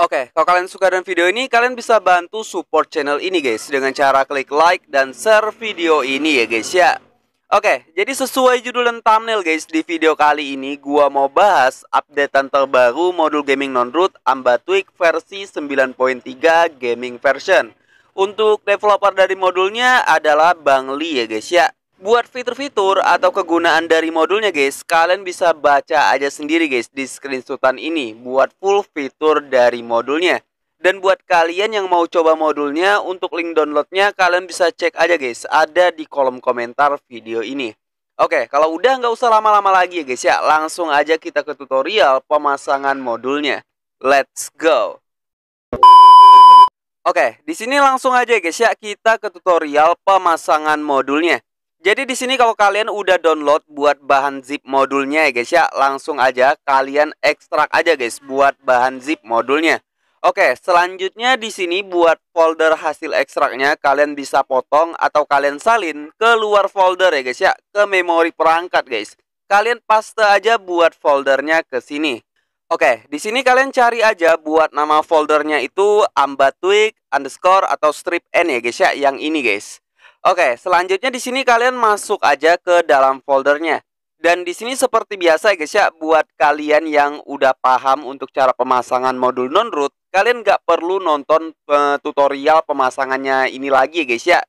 Oke, okay, kalau kalian suka dengan video ini, kalian bisa bantu support channel ini guys dengan cara klik like dan share video ini ya guys ya. Oke, okay, jadi sesuai judul dan thumbnail guys, di video kali ini gua mau bahas updatean terbaru modul gaming non-root Ambatwig versi 9.3 gaming version. Untuk developer dari modulnya adalah Bang Lee ya guys ya. Buat fitur-fitur atau kegunaan dari modulnya guys, kalian bisa baca aja sendiri guys di screenshotan ini buat full fitur dari modulnya. Dan buat kalian yang mau coba modulnya, untuk link downloadnya kalian bisa cek aja guys, ada di kolom komentar video ini. Oke, kalau udah nggak usah lama-lama lagi ya guys ya, langsung aja kita ke tutorial pemasangan modulnya. Let's go! Oke, di sini langsung aja guys ya, kita ke tutorial pemasangan modulnya. Jadi di sini kalau kalian udah download buat bahan zip modulnya ya guys ya, langsung aja kalian ekstrak aja guys buat bahan zip modulnya. Oke, selanjutnya di sini buat folder hasil ekstraknya kalian bisa potong atau kalian salin ke luar folder ya guys ya, ke memori perangkat guys. Kalian paste aja buat foldernya ke sini. Oke, di sini kalian cari aja buat nama foldernya itu ambatwig underscore atau strip n ya guys ya, yang ini guys. Oke, selanjutnya di sini kalian masuk aja ke dalam foldernya. Dan di sini seperti biasa ya guys ya, buat kalian yang udah paham untuk cara pemasangan modul non-root, kalian nggak perlu nonton eh, tutorial pemasangannya ini lagi ya guys ya.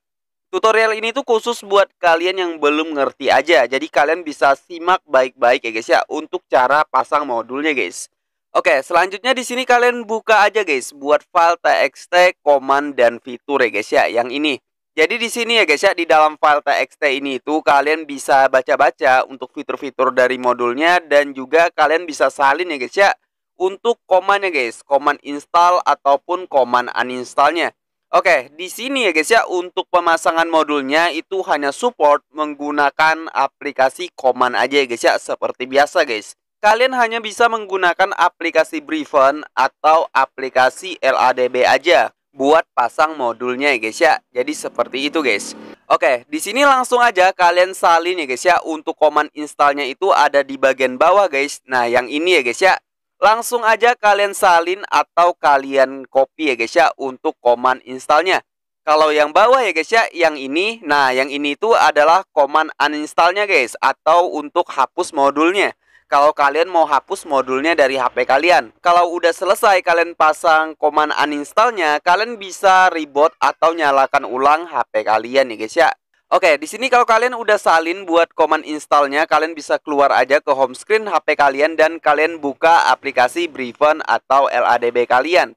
Tutorial ini tuh khusus buat kalian yang belum ngerti aja. Jadi kalian bisa simak baik-baik ya guys ya untuk cara pasang modulnya guys. Oke, selanjutnya di sini kalian buka aja guys buat file txt, command dan fitur ya guys ya yang ini. Jadi di sini ya guys ya di dalam file txt ini itu kalian bisa baca-baca untuk fitur-fitur dari modulnya dan juga kalian bisa salin ya guys ya untuk ya guys, command install ataupun command uninstallnya. Oke, di sini ya guys ya untuk pemasangan modulnya itu hanya support menggunakan aplikasi command aja ya guys ya seperti biasa guys. Kalian hanya bisa menggunakan aplikasi Briven atau aplikasi LADB aja buat pasang modulnya ya guys ya. Jadi seperti itu guys. Oke, di sini langsung aja kalian salin ya guys ya. Untuk command installnya itu ada di bagian bawah guys. Nah, yang ini ya guys ya. Langsung aja kalian salin atau kalian copy ya guys ya untuk command installnya. Kalau yang bawah ya guys ya, yang ini, nah yang ini itu adalah command uninstallnya guys atau untuk hapus modulnya kalau kalian mau hapus modulnya dari HP kalian. Kalau udah selesai kalian pasang command uninstallnya, kalian bisa reboot atau nyalakan ulang HP kalian ya guys ya. Oke, di sini kalau kalian udah salin buat command installnya, kalian bisa keluar aja ke home screen HP kalian dan kalian buka aplikasi Briven atau LADB kalian.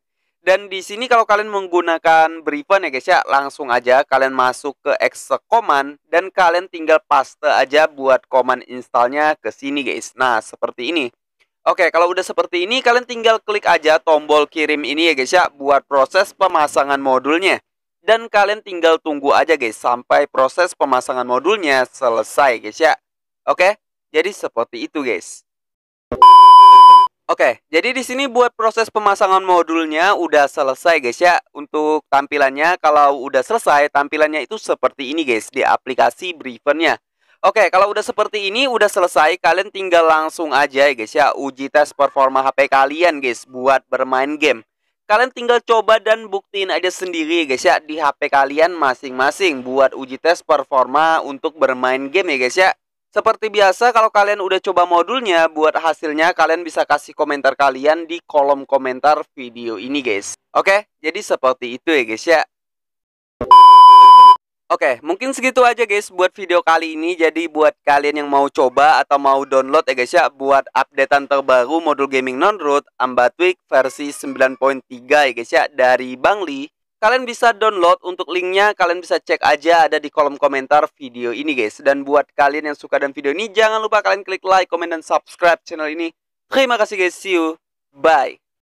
Dan di sini kalau kalian menggunakan Briven ya guys ya, langsung aja kalian masuk ke exe command dan kalian tinggal paste aja buat command installnya ke sini guys. Nah, seperti ini. Oke, kalau udah seperti ini kalian tinggal klik aja tombol kirim ini ya guys ya buat proses pemasangan modulnya. Dan kalian tinggal tunggu aja guys sampai proses pemasangan modulnya selesai guys ya. Oke, jadi seperti itu guys. Oke, jadi di sini buat proses pemasangan modulnya udah selesai guys ya. Untuk tampilannya kalau udah selesai tampilannya itu seperti ini guys di aplikasi Briefernya. Oke, kalau udah seperti ini udah selesai kalian tinggal langsung aja ya guys ya uji tes performa HP kalian guys buat bermain game. Kalian tinggal coba dan buktiin aja sendiri guys ya di HP kalian masing-masing buat uji tes performa untuk bermain game ya guys ya. Seperti biasa, kalau kalian udah coba modulnya, buat hasilnya kalian bisa kasih komentar kalian di kolom komentar video ini, guys. Oke, jadi seperti itu ya, guys ya. Oke, mungkin segitu aja guys buat video kali ini. Jadi buat kalian yang mau coba atau mau download ya guys ya buat updatean terbaru modul gaming non-root Ambatwig versi 9.3 ya guys ya dari Bang Li Kalian bisa download untuk linknya, kalian bisa cek aja ada di kolom komentar video ini guys. Dan buat kalian yang suka dan video ini, jangan lupa kalian klik like, comment dan subscribe channel ini. Terima kasih guys, see you, bye.